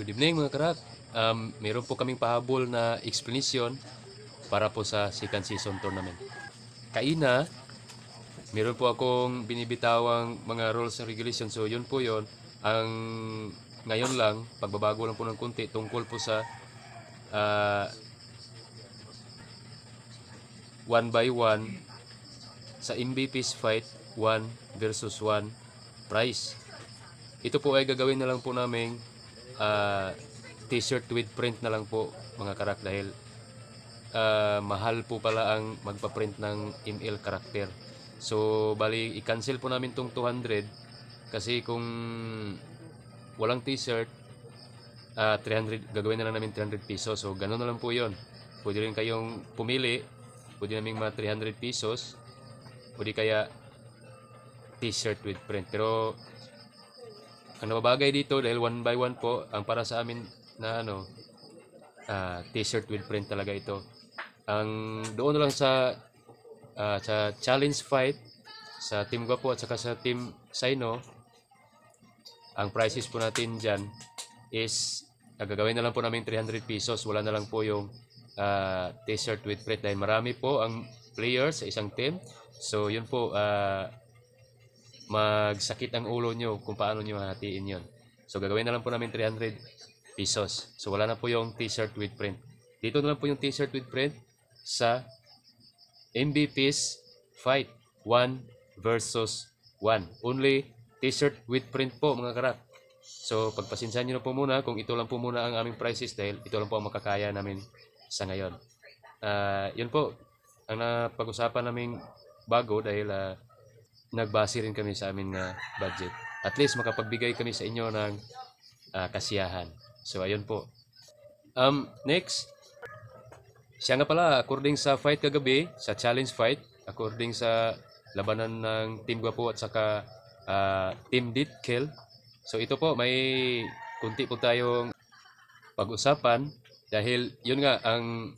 Good evening mga karat. Um, meron po kaming pahabol na explanation para po sa second season tournament. Kaina, meron po akong binibitawang mga rules and regulations. So yun po yun. Ang ngayon lang, pagbabago lang po ng kunti tungkol po sa uh, one by one sa MVP's fight 1 versus 1 price. Ito po ay gagawin na lang po namin uh, t-shirt with print na lang po mga karak dahil uh, mahal po pala ang magpa-print ng ML character. So bali i-cancel po namin tong 200 kasi kung walang t-shirt uh, ah, 300 gagawin na lang namin 300 pesos. So ganun na lang po 'yon. Pwede rin kayong pumili. Pwede naming mga 300 pesos. Pwede kaya t-shirt with print. Pero ang nababagay dito dahil one by one po ang para sa amin na ano uh, t-shirt with print talaga ito ang doon lang sa uh, sa challenge fight sa team Guapo at saka sa team Saino ang prices po natin dyan is gagawin na lang po namin 300 pesos wala na lang po yung uh, t-shirt with print dahil marami po ang players sa isang team so yun po uh, magsakit ang ulo nyo kung paano nyo hatiin yon. So gagawin na lang po namin 300 pesos. So wala na po yung t-shirt with print. Dito na lang po yung t-shirt with print sa MVP's fight 1 versus 1. Only t-shirt with print po mga karat. So pagpasinsahan nyo na po muna kung ito lang po muna ang aming prices dahil ito lang po ang makakaya namin sa ngayon. Uh, yun po ang napag-usapan naming bago dahil uh, nagbase rin kami sa amin na budget. At least makapagbigay kami sa inyo ng uh, kasiyahan. So ayun po. Um, next. Siya nga pala, according sa fight kagabi, sa challenge fight, according sa labanan ng Team Guapo at saka uh, Team Ditkel. So ito po, may kunti po tayong pag-usapan dahil yun nga, ang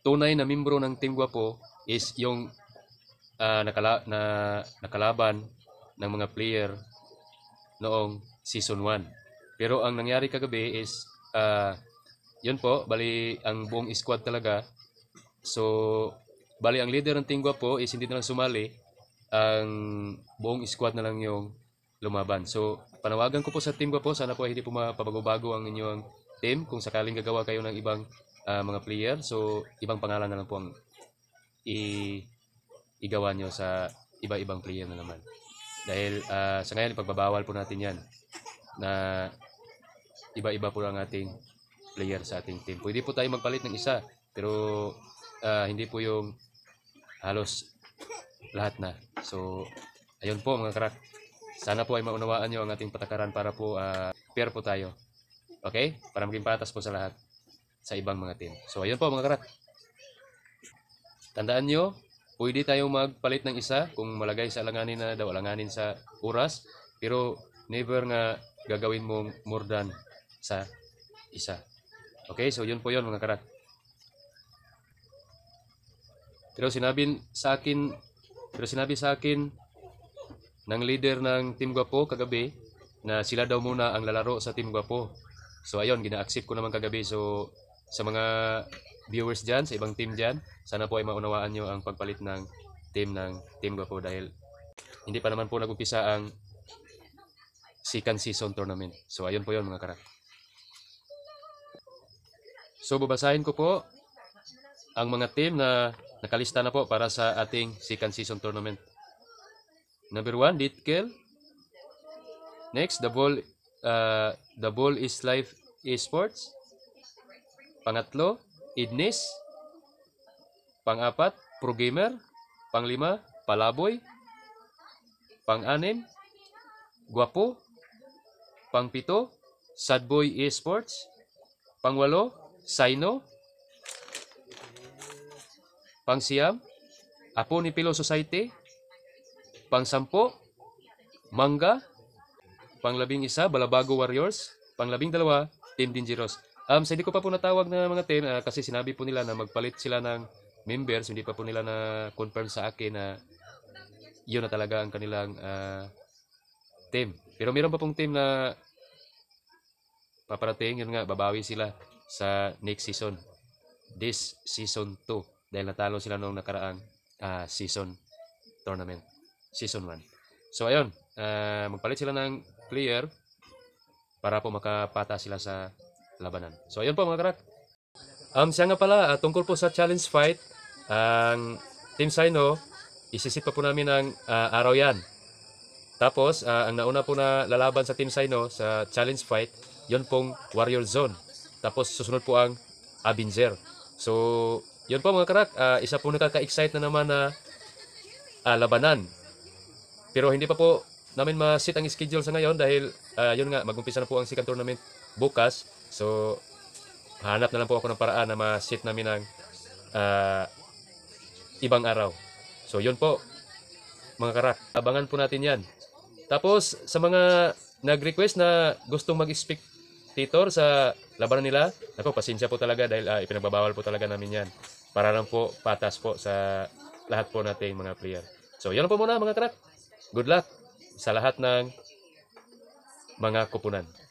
tunay na membro ng Team Guapo is yung uh, nakala na nakalaban ng mga player noong season 1. Pero ang nangyari kagabi is uh, yun po, bali ang buong squad talaga. So, bali ang leader ng Tingwa po is hindi na lang sumali. Ang buong squad na lang yung lumaban. So, panawagan ko po sa team ko po, sana po hindi po mapabago-bago ang inyong team kung sakaling gagawa kayo ng ibang uh, mga player. So, ibang pangalan na lang po ang i igawa nyo sa iba-ibang player na naman. Dahil uh, sa ngayon, pagbabawal po natin yan na iba-iba po ang ating player sa ating team. Pwede po tayo magpalit ng isa, pero uh, hindi po yung halos lahat na. So, ayun po mga karak. Sana po ay maunawaan nyo ang ating patakaran para po uh, fair po tayo. Okay? Para maging patas po sa lahat sa ibang mga team. So, ayun po mga karak. Tandaan nyo, Pwede tayo magpalit ng isa kung malagay sa alanganin na daw, alanganin sa oras, pero never nga gagawin mong more than sa isa. Okay, so yun po yun mga karat. Pero sinabi sa akin, pero sinabi sa akin ng leader ng Team Guapo kagabi na sila daw muna ang lalaro sa Team Guapo. So ayun, gina-accept ko naman kagabi. So sa mga viewers dyan, sa ibang team dyan. Sana po ay maunawaan nyo ang pagpalit ng team ng Team Gwapo dahil hindi pa naman po nag upisa ang second season tournament. So ayun po yon mga karat. So babasahin ko po ang mga team na nakalista na po para sa ating second season tournament. Number 1, Ditkel. Next, the ball, uh, the ball is life esports. Pangatlo, Idnis. Pang-apat, Progamer. Panglima, Palaboy. Pang-anim, Guapo. Pang-pito, Sadboy Esports. pang Pangwalo, Sino. Pangsiyam, Apo ni Pilo Society. Pang-sampo, Pangsampo, Mangga. Panglabing isa, Balabago Warriors. Panglabing dalawa, Team Dingeros. Um, so hindi ko pa po natawag na mga team uh, kasi sinabi po nila na magpalit sila ng members. Hindi pa po nila na confirm sa akin na yun na talaga ang kanilang uh, team. Pero meron pa pong team na paparating. Yun nga, babawi sila sa next season. This season 2. Dahil natalo sila noong nakaraang uh, season tournament. Season 1. So ayun, uh, magpalit sila ng player para po makapata sila sa labanan. So ayun po mga karak. Um, siya nga pala, uh, tungkol po sa challenge fight, ang um, Team Sino, isisit pa po namin ang uh, araw yan. Tapos, uh, ang nauna po na lalaban sa Team Sino sa challenge fight, yon pong Warrior Zone. Tapos susunod po ang Avenger. So, yun po mga karak, uh, isa po nakaka-excite na naman na uh, labanan. Pero hindi pa po namin ma-sit ang schedule sa ngayon dahil uh, yun nga, magumpisa na po ang second tournament bukas. So, hanap na lang po ako ng paraan na ma-set namin ng uh, ibang araw. So, yun po, mga karak. Abangan po natin yan. Tapos, sa mga nag-request na gustong mag-spectator speak sa labanan nila, ako, pasensya po talaga dahil uh, ipinagbabawal po talaga namin yan. Para lang po, patas po sa lahat po nating mga player. So, yun po muna mga karak. Good luck sa lahat ng mga kupunan.